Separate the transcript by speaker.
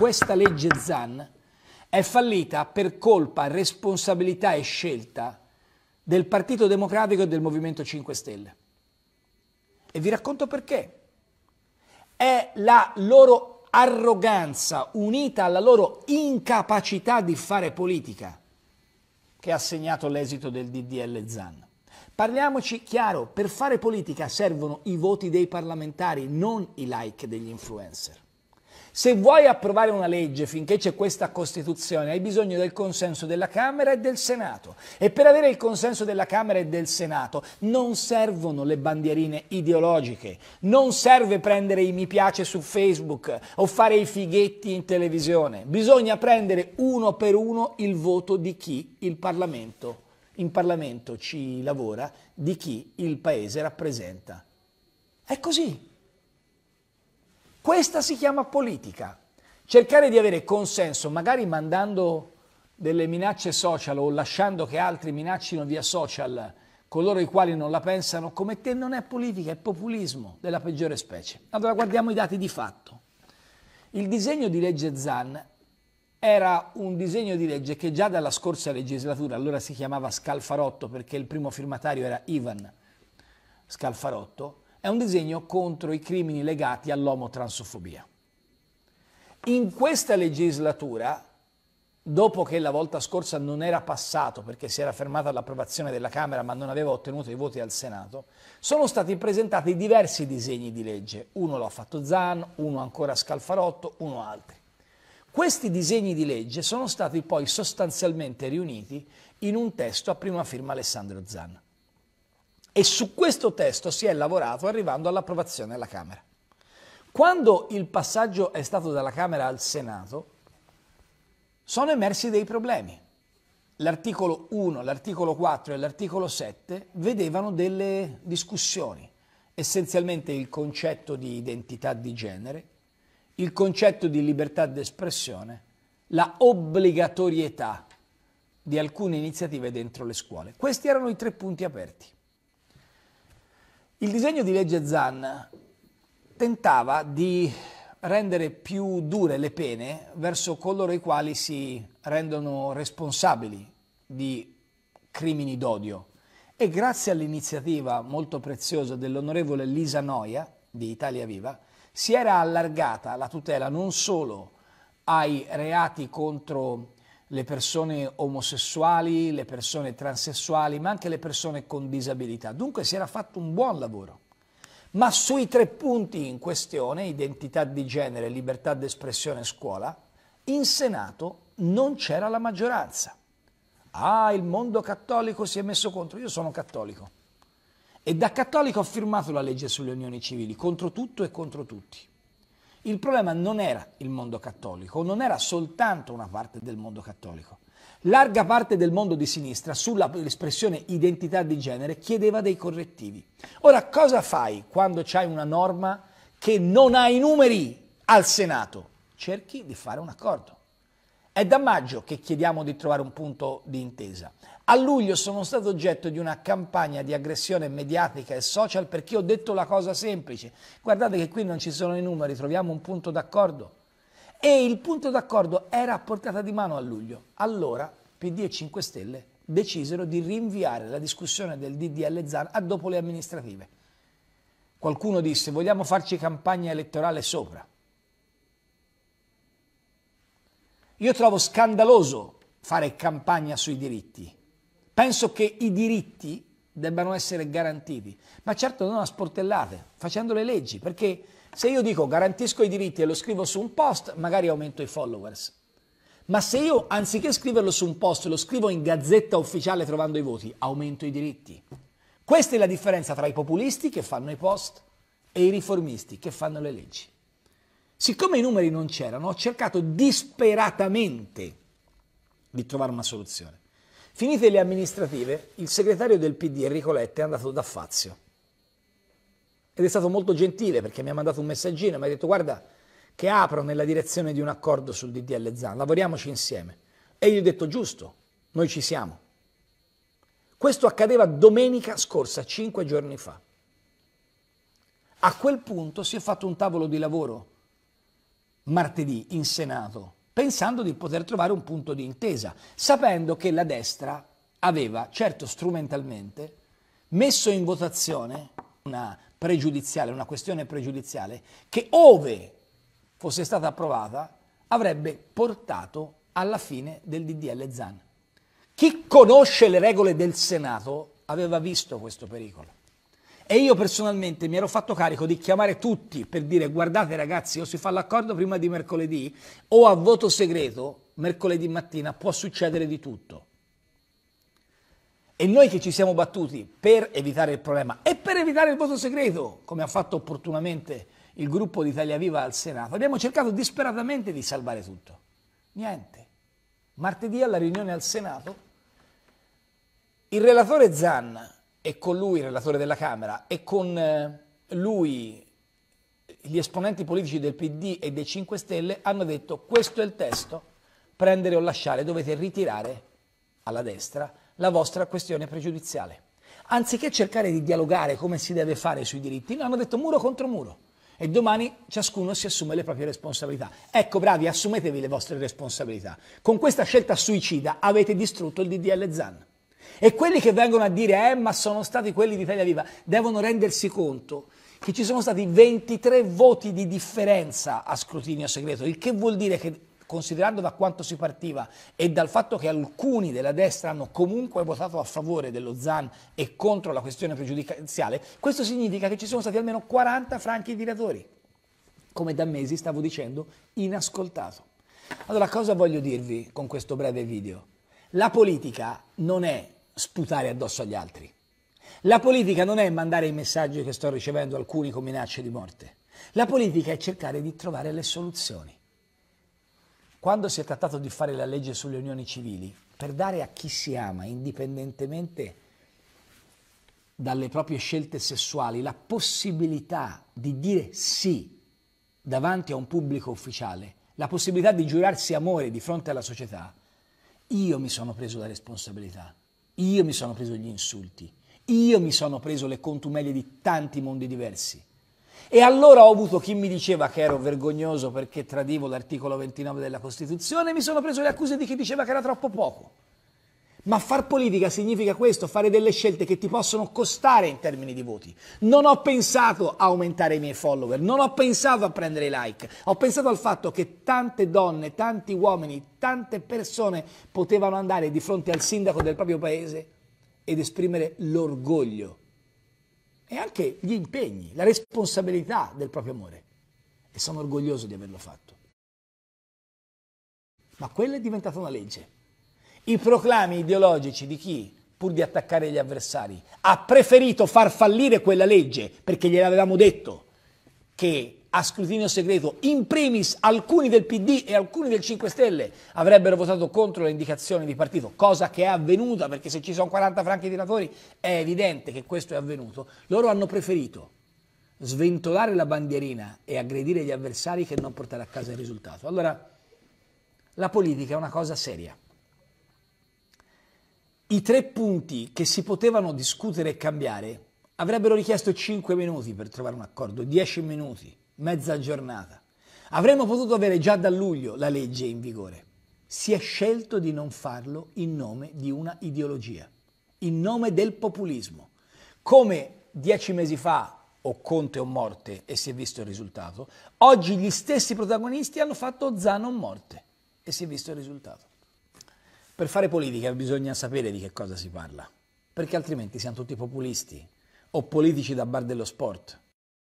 Speaker 1: Questa legge ZAN è fallita per colpa, responsabilità e scelta del Partito Democratico e del Movimento 5 Stelle. E vi racconto perché. È la loro arroganza unita alla loro incapacità di fare politica che ha segnato l'esito del DDL Zan. Parliamoci chiaro, per fare politica servono i voti dei parlamentari, non i like degli influencer. Se vuoi approvare una legge finché c'è questa Costituzione, hai bisogno del consenso della Camera e del Senato. E per avere il consenso della Camera e del Senato non servono le bandierine ideologiche, non serve prendere i mi piace su Facebook o fare i fighetti in televisione. Bisogna prendere uno per uno il voto di chi il Parlamento in Parlamento ci lavora, di chi il Paese rappresenta. È così. Questa si chiama politica. Cercare di avere consenso, magari mandando delle minacce social o lasciando che altri minaccino via social coloro i quali non la pensano come te, non è politica, è populismo della peggiore specie. Allora guardiamo i dati di fatto. Il disegno di legge Zan era un disegno di legge che già dalla scorsa legislatura, allora si chiamava Scalfarotto perché il primo firmatario era Ivan Scalfarotto, è un disegno contro i crimini legati all'omotransofobia. In questa legislatura, dopo che la volta scorsa non era passato perché si era fermata l'approvazione della Camera ma non aveva ottenuto i voti al Senato, sono stati presentati diversi disegni di legge. Uno l'ha fatto Zan, uno ancora Scalfarotto, uno altri. Questi disegni di legge sono stati poi sostanzialmente riuniti in un testo a prima firma Alessandro Zan. E su questo testo si è lavorato arrivando all'approvazione alla Camera. Quando il passaggio è stato dalla Camera al Senato, sono emersi dei problemi. L'articolo 1, l'articolo 4 e l'articolo 7 vedevano delle discussioni, essenzialmente il concetto di identità di genere, il concetto di libertà d'espressione, la obbligatorietà di alcune iniziative dentro le scuole. Questi erano i tre punti aperti. Il disegno di legge Zan tentava di rendere più dure le pene verso coloro i quali si rendono responsabili di crimini d'odio e grazie all'iniziativa molto preziosa dell'onorevole Lisa Noia di Italia Viva si era allargata la tutela non solo ai reati contro le persone omosessuali, le persone transessuali, ma anche le persone con disabilità. Dunque si era fatto un buon lavoro. Ma sui tre punti in questione, identità di genere, libertà d'espressione e scuola, in Senato non c'era la maggioranza. Ah, il mondo cattolico si è messo contro. Io sono cattolico. E da cattolico ho firmato la legge sulle unioni civili, contro tutto e contro tutti. Il problema non era il mondo cattolico, non era soltanto una parte del mondo cattolico. Larga parte del mondo di sinistra sull'espressione identità di genere chiedeva dei correttivi. Ora, cosa fai quando c'hai una norma che non ha i numeri al Senato? Cerchi di fare un accordo. È da maggio che chiediamo di trovare un punto di intesa. A luglio sono stato oggetto di una campagna di aggressione mediatica e social perché ho detto la cosa semplice. Guardate che qui non ci sono i numeri, troviamo un punto d'accordo. E il punto d'accordo era a portata di mano a luglio. Allora PD e 5 Stelle decisero di rinviare la discussione del DDL ZAN a dopo le amministrative. Qualcuno disse vogliamo farci campagna elettorale sopra. Io trovo scandaloso fare campagna sui diritti Penso che i diritti debbano essere garantiti, ma certo non a sportellate, facendo le leggi, perché se io dico garantisco i diritti e lo scrivo su un post, magari aumento i followers. Ma se io, anziché scriverlo su un post, lo scrivo in gazzetta ufficiale trovando i voti, aumento i diritti. Questa è la differenza tra i populisti che fanno i post e i riformisti che fanno le leggi. Siccome i numeri non c'erano, ho cercato disperatamente di trovare una soluzione. Finite le amministrative, il segretario del PD Enrico Letta è andato da Fazio ed è stato molto gentile perché mi ha mandato un messaggino, mi ha detto guarda che apro nella direzione di un accordo sul DDL ZAN, lavoriamoci insieme. E io gli ho detto giusto, noi ci siamo. Questo accadeva domenica scorsa, cinque giorni fa. A quel punto si è fatto un tavolo di lavoro martedì in Senato pensando di poter trovare un punto di intesa, sapendo che la destra aveva, certo strumentalmente, messo in votazione una pregiudiziale, una questione pregiudiziale, che ove fosse stata approvata avrebbe portato alla fine del DDL ZAN. Chi conosce le regole del Senato aveva visto questo pericolo. E io personalmente mi ero fatto carico di chiamare tutti per dire guardate ragazzi o si fa l'accordo prima di mercoledì o a voto segreto mercoledì mattina può succedere di tutto. E noi che ci siamo battuti per evitare il problema e per evitare il voto segreto, come ha fatto opportunamente il gruppo di Italia Viva al Senato, abbiamo cercato disperatamente di salvare tutto. Niente. Martedì alla riunione al Senato, il relatore Zanna e con lui il relatore della Camera e con eh, lui gli esponenti politici del PD e dei 5 Stelle hanno detto questo è il testo, prendere o lasciare, dovete ritirare alla destra la vostra questione pregiudiziale. Anziché cercare di dialogare come si deve fare sui diritti, hanno detto muro contro muro e domani ciascuno si assume le proprie responsabilità. Ecco bravi, assumetevi le vostre responsabilità. Con questa scelta suicida avete distrutto il DDL Zan. E quelli che vengono a dire, eh, ma sono stati quelli di Italia Viva, devono rendersi conto che ci sono stati 23 voti di differenza a scrutinio segreto, il che vuol dire che considerando da quanto si partiva e dal fatto che alcuni della destra hanno comunque votato a favore dello ZAN e contro la questione pregiudiziale, questo significa che ci sono stati almeno 40 franchi tiratori, come da mesi stavo dicendo, inascoltato. Allora cosa voglio dirvi con questo breve video? La politica non è sputare addosso agli altri. La politica non è mandare i messaggi che sto ricevendo alcuni con minacce di morte. La politica è cercare di trovare le soluzioni. Quando si è trattato di fare la legge sulle unioni civili, per dare a chi si ama, indipendentemente dalle proprie scelte sessuali, la possibilità di dire sì davanti a un pubblico ufficiale, la possibilità di giurarsi amore di fronte alla società, io mi sono preso la responsabilità io mi sono preso gli insulti, io mi sono preso le contumelie di tanti mondi diversi. E allora ho avuto chi mi diceva che ero vergognoso perché tradivo l'articolo 29 della Costituzione e mi sono preso le accuse di chi diceva che era troppo poco. Ma far politica significa questo, fare delle scelte che ti possono costare in termini di voti. Non ho pensato a aumentare i miei follower, non ho pensato a prendere i like, ho pensato al fatto che tante donne, tanti uomini, tante persone potevano andare di fronte al sindaco del proprio paese ed esprimere l'orgoglio e anche gli impegni, la responsabilità del proprio amore. E sono orgoglioso di averlo fatto. Ma quella è diventata una legge. I proclami ideologici di chi, pur di attaccare gli avversari, ha preferito far fallire quella legge perché gliel'avevamo detto che a scrutinio segreto, in primis alcuni del PD e alcuni del 5 Stelle avrebbero votato contro le indicazioni di partito, cosa che è avvenuta perché se ci sono 40 franchi tiratori è evidente che questo è avvenuto. Loro hanno preferito sventolare la bandierina e aggredire gli avversari che non portare a casa il risultato. Allora, la politica è una cosa seria. I tre punti che si potevano discutere e cambiare avrebbero richiesto 5 minuti per trovare un accordo, 10 minuti, mezza giornata. Avremmo potuto avere già da luglio la legge in vigore. Si è scelto di non farlo in nome di una ideologia, in nome del populismo. Come dieci mesi fa o Conte o morte e si è visto il risultato, oggi gli stessi protagonisti hanno fatto Zano o morte e si è visto il risultato. Per fare politica bisogna sapere di che cosa si parla, perché altrimenti siamo tutti populisti o politici da bar dello sport.